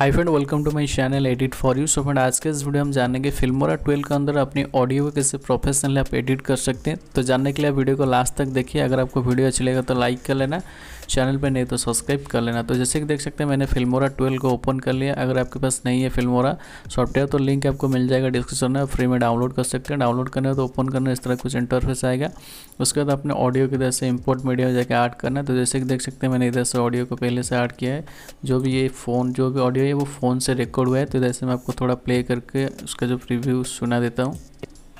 high friend welcome to my channel edit for you so friend आज के इस video हम जानेंगे फिल्मोरा 12 के अंदर अपनी ऑडियो को कैसे प्रोफेशनली आप एडिट कर सकते हैं तो जानने के लिए वीडियो को लास्ट तक देखिए अगर आपको वीडियो अच्छी लगेगा तो लाइक कर लेना चैनल पर नहीं तो सब्सक्राइब कर लेना तो जैसे कि देख सकते हैं मैंने फिल्मोरा ट्वेल्व को ओपन कर लिया अगर आपके पास नहीं है फिल्मोरा सॉफ्टवेयर तो लिंक आपको मिल जाएगा डिस्क्रिप्शन में फ्री में डाउनलोड कर सकते हैं डाउनलोड करना है तो ओपन करना इस तरह कुछ इंटरफेस आएगा उसके बाद अपने ऑडियो की तरह से इम्पोर्ट मीडिया में जाकर ऐड करना तो जैसे कि देख सकते हैं मैंने इधर से ऑडियो को पहले से ऐड किया है जो भी ये फ़ोन जो भी ऑडियो है वो फ़ोन से रिकॉर्ड हुआ है तो इधर से मैं आपको थोड़ा प्ले करके उसका जो रिव्यू सुना देता हूँ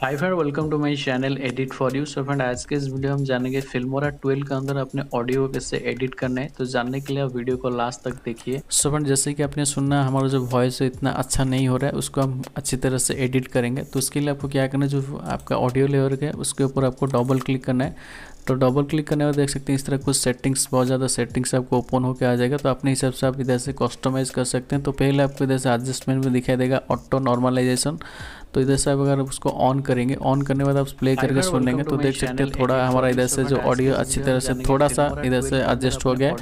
hi friend welcome to my channel edit for you so friend आज के इस वीडियो हम जानेंगे फिल्मोरा 12 के अंदर अपने ऑडियो कैसे एडिट करना है तो जानने के लिए आप वीडियो को लास्ट तक देखिए सो फ्रेंड जैसे कि आपने सुनना हमारा जो वॉइस है इतना अच्छा नहीं हो रहा है उसको हम अच्छी तरह से एडिट करेंगे तो उसके लिए आपको क्या करना है जो आपका ऑडियो लेवर है उसके ऊपर आपको डबल क्लिक करना है तो डबल क्लिक करने पर देख सकते हैं इस तरह कुछ सेटिंग्स बहुत ज़्यादा सेटिंग्स आपको ओपन होकर आ जाएगा तो अपने हिसाब से आप इधर से कस्टमाइज़ कर सकते हैं तो पहले आपको इधर से एडजस्टमेंट में दिखाई देगा ऑटो नॉर्मलाइजेशन तो इधर से आप अगर उसको ऑन करेंगे ऑन करने के बाद आप प्ले करके सुनेंगे तो देख सकते हैं थोड़ा हमारा इधर से जो ऑडियो अच्छी तरह से थोड़ा सा इधर से एडजस्ट हो गया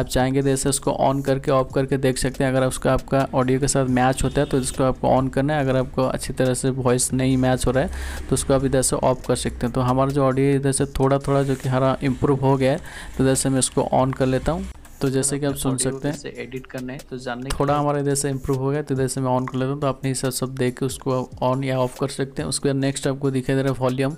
आप चाहेंगे तो इधर से उसको ऑन करके ऑफ करके देख सकते हैं अगर उसका आपका ऑडियो के साथ मैच होता है तो इसको आपको ऑन करना है अगर आपको अच्छी तरह से वॉइस नहीं मैच हो रहा है तो उसको आप इधर से ऑफ कर सकते हैं तो हमारा जो ऑडियो इधर से थोड़ा थोड़ा जो कि हमारा इम्प्रूव हो गया है तो इधर से मैं इसको ऑन कर लेता हूँ तो जैसे कि आप मतलब सुन सकते हैं एडिट करने तो जानने थोड़ा हमारा इधर से इम्प्रूव हो गया तो इधर से मैं ऑन कर लेता हूँ तो अपने हिसाब सब देख के उसको ऑन या ऑफ कर सकते हैं उसके बाद नेक्स्ट आपको दिखाई दे रहा है वॉल्यूम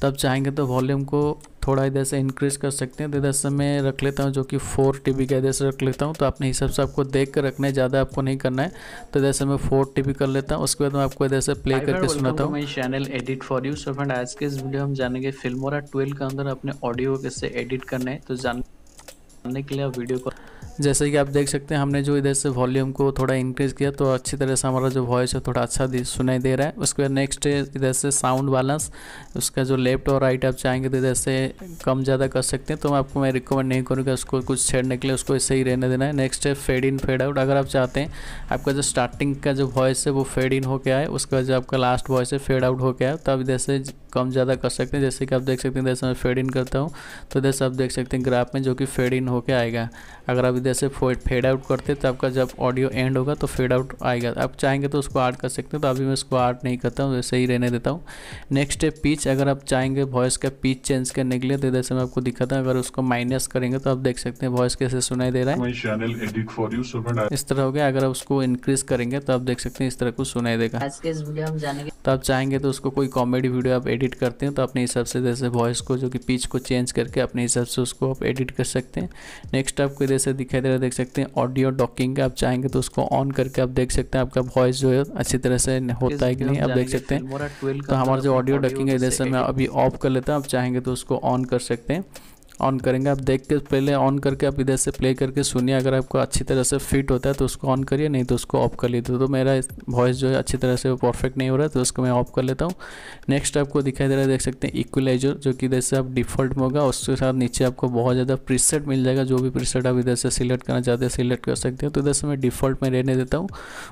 तो आप चाहेंगे तो वॉल्यूम को थोड़ा इधर से इंक्रीज कर सकते हैं तो इधर से मैं रख लेता हूँ जो कि फोर टी का इधर से रख लेता हूँ तो अपने हिसाब से आपको देख कर रखना है ज़्यादा आपको नहीं करना है तो इधर से मैं फोर टी कर लेता हूँ उसके बाद मैं आपको इधर से प्ले करके सुनाता हूँ channel edit for you so friend आज के इस वीडियो हम जानेंगे फिल्मोरा ट्वेल्व के अंदर अपने ऑडियो कैसे एडिट करना है तो जान के लिए वीडियो को जैसे कि आप देख सकते हैं हमने जो इधर से वॉल्यूम को थोड़ा इंक्रीज़ किया तो अच्छी तरह से हमारा जो वॉइस है थोड़ा अच्छा सुनाई दे रहा है उसके बाद नेक्स्ट इधर से साउंड बैलेंस उसका जो लेफ्ट और राइट आप चाहेंगे तो इधर से कम ज़्यादा कर सकते हैं तो मैं आपको मैं रिकमेंड नहीं करूँगा उसको कुछ छेड़ने के लिए उसको ऐसे ही रहने देना है नेक्स्ट है फेड इन फेड आउट अगर आप चाहते हैं आपका जो स्टार्टिंग का जो वॉइस है वो फेड इन होकर आए उसके बाद जो आपका लास्ट वॉइस है फेड आउट हो आए है तो आप इधर से कम ज़्यादा कर सकते हैं जैसे कि आप देख सकते हैं जैसे मैं फेड इन करता हूँ तो इधर से आप देख सकते हैं ग्राफ में जो कि फेड इन होकर आएगा अगर आप थोड़ी देर से फेड आउट करते तो आपका जब ऑडियो एंड होगा तो फेड आउट आएगा आप चाहेंगे तो उसको आर्ट कर सकते हैं तो अभी मैं उसको आर्ट नहीं करता हूँ वैसे ही रहने देता हूँ नेक्स्ट है पीच अगर आप चाहेंगे वॉइस का पीच चेंज करने के लिए तो जैसे मैं आपको दिखाता हूँ अगर उसको माइनस करेंगे तो आप देख सकते हैं वॉइस कैसे सुनाई दे रहा है इस तरह हो गया अगर आप उसको इंक्रीज करेंगे तो आप देख सकते हैं इस तरह कुछ सुनाई देगा तो आप चाहेंगे तो उसको कोई कॉमेडी वीडियो आप एडिट करते हैं तो अपने हिसाब से जैसे वॉइस को जो कि पीच को चेंज करके अपने हिसाब से उसको आप एडिट कर सकते हैं नेक्स्ट आपको जैसे दिख दिखाई दे रहा है देख सकते हैं ऑडियो डॉकिंग का आप चाहेंगे तो उसको ऑन करके आप देख सकते हैं आपका वॉइस जो है अच्छी तरह से होता है कि नहीं आप देख सकते हैं तो हमारा जो ऑडियो डॉकिंग है जैसे मैं अभी ऑफ कर लेता हूँ आप चाहेंगे तो उसको ऑन कर सकते हैं ऑन करेंगे आप देख के पहले ऑन करके आप इधर से प्ले करके सुनिए अगर आपको अच्छी तरह से फिट होता है तो उसको ऑन करिए नहीं तो उसको ऑफ कर लीजिए तो, तो मेरा वॉइस जो है अच्छी तरह से परफेक्ट नहीं हो रहा है तो उसको मैं ऑफ कर लेता हूँ नेक्स्ट आपको दिखाई दे रहा है देख सकते हैं इक्वलाइजर जो कि इधर से आप डिफ़ॉल्ट में होगा उसके साथ नीचे आपको बहुत ज़्यादा प्रीसेट मिल जाएगा जो भी प्रीसेट आप इधर से सिलेक्ट करना चाहते हैं सिलेक्ट कर सकते हैं तो इधर से मैं डिफ़ॉल्ट में रहने देता हूँ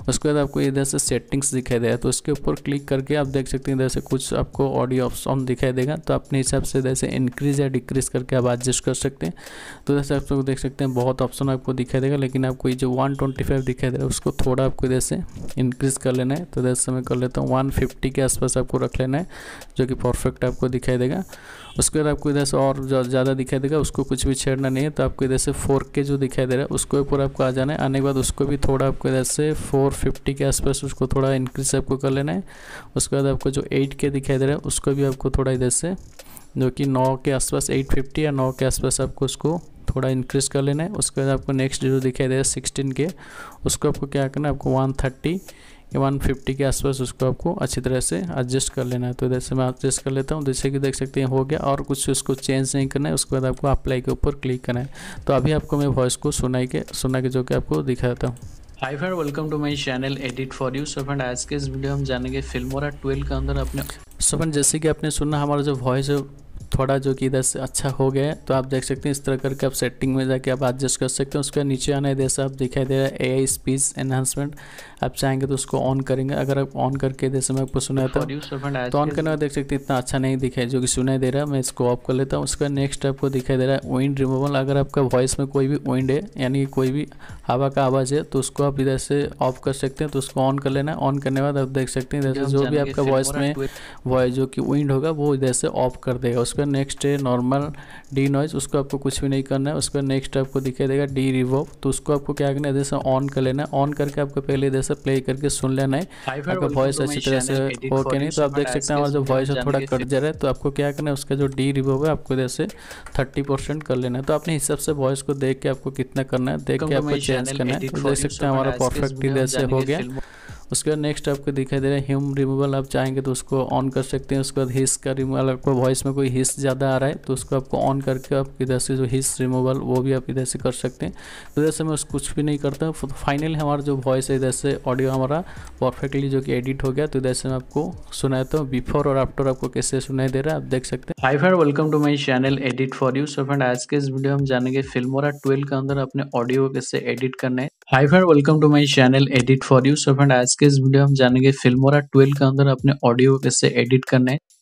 उसके बाद आपको इधर से सेटिंग्स दिखाई दे रहा है तो उसके ऊपर क्लिक करके आप देख सकते हैं इधर से कुछ आपको ऑडियो ऑप्शन दिखाई देगा तो अपने हिसाब से इधर से इंक्रीज़ या डिक्रीज़ करके आप एडजस्ट कर सकते हैं तो जैसे आप लोग देख सकते हैं बहुत ऑप्शन आपको दिखाई देगा लेकिन आपको ये जो वन ट्वेंटी फाइव दिखाई दे रहा है उसको थोड़ा आपको जैसे इंक्रीज़ कर लेना है तो जैसे मैं कर लेता हूँ वन फिफ्टी के आसपास आपको रख लेना है जो कि परफेक्ट आपको दिखाई देगा उसके बाद आपको इधर से और ज़्यादा दिखाई देगा उसको कुछ भी छेड़ना नहीं है तो आपको इधर से फोर के जो दिखाई दे रहा है उसको ऊपर आपको आ जाना है आने के बाद उसको भी थोड़ा आपको इधर से फोर फिफ्टी के आसपास उसको थोड़ा इंक्रीज आपको कर लेना है उसके बाद आपको जो एट के दिखाई दे रहा है उसको भी आपको थोड़ा इधर से जो कि नौ के आसपास एट फिफ्टी या नौ के आसपास आपको उसको थोड़ा इंक्रीज कर लेना है उसके बाद आपको नेक्स्ट जो दिखाई देगा सिक्सटीन के उसको आपको क्या करना है आपको वन थर्टी या वन फिफ्टी के आसपास उसको आपको अच्छी तरह से एडजस्ट कर लेना है तो इधर से मैं एडजस्ट कर लेता हूँ जैसे कि देख सकते हैं हो गया और कुछ उसको चेंज नहीं करना है उसके बाद आपको अप्लाई के ऊपर क्लिक करना है तो अभी आपको मैं वॉइस को सुनाई के सुना के जो कि आपको दिखाता हूँ hi friend welcome to my channel edit for you so friend आज के इस वीडियो हम जानेंगे फिल्मोरा ट्वेल्व के अंदर अपने सो फ्रेंड जैसे कि आपने सुना हमारा जो वॉइस थोड़ा जो कि इधर से अच्छा हो गया तो आप देख सकते हैं इस तरह करके आप सेटिंग में जाके आप एडजस्ट कर सकते हैं उसके नीचे आने से आप दिखाई दे रहा है ए आई स्पीच एनहांसमेंट आप चाहेंगे तो उसको ऑन करेंगे अगर आप ऑन करके जैसे मैं आपको सुनाया था तो ऑन करने देख सकते हैं इतना अच्छा नहीं दिखाई जो कि सुनाई दे रहा है मैं इसको ऑफ कर लेता हूँ उसके नेक्स्ट आपको दिखाई दे रहा है विंड रिमूवल अगर आपका वॉइस में कोई भी विंड है यानी कोई भी हवा का आवाज़ है तो उसको आप इधर से ऑफ कर सकते हैं तो उसको ऑन कर लेना ऑन करने बाद आप देख सकते हैं इधर से जो भी आपका वॉइस में वॉइस जो कि विंड होगा वो इधर से ऑफ कर देगा उसको उसका नेक्स्ट है नॉर्मल डी नॉइज़ उसको आपको कुछ भी नहीं करना है उसका नेक्स्ट आपको दिखाई देगा डी रिवॉव तो उसको आपको क्या करना है जैसे ऑन कर लेना है ऑन करके आपको पहले जैसे प्ले करके सुन लेना है आपका वॉइस अच्छी तरह से ओके नहीं तो आप देख सकते हैं हमारा जो वॉइस है थोड़ा कट जा रहा है तो आपको क्या करना है उसका जो डी रिवॉव है आपको जैसे थर्टी परसेंट कर लेना है तो अपने हिसाब से वॉइस को देख के आपको कितना करना है देख के आपको चेंज करना है तो देख सकते हैं हमारा परफेक्टली जैसे हो गया उसके बाद नेक्स्ट आपको दिखाई दे रहा है हिम रिमूवल आप चाहेंगे तो उसको ऑन कर सकते हैं उसके बाद हिस का रिमूवल आपको वॉइस में कोई हिस ज़्यादा आ रहा है तो उसको आपको ऑन करके आप इधर से जो हिस रिमूवल वो भी आप इधर से कर सकते हैं तो इधर से मैं कुछ भी नहीं करता फाइनल हमारा जो वॉइस है इधर से ऑडियो हमारा परफेक्टली जो कि एडिट हो गया तो इधर से मैं आपको सुनाता हूँ बिफोर और आफ्टर आपको कैसे सुनाई दे रहा है आप देख सकते हैं hi friend welcome to my channel edit for you so friend आज के इस वीडियो हम जानेंगे फिल्मोरा ट्वेल्व के अंदर अपने ऑडियो को कैसे एडिट करना है hi friend welcome to my channel edit for you so friend आज के इस वीडियो हम जानेंगे फिल्मोरा 12 के अंदर अपने ऑडियो कैसे एडिट करना है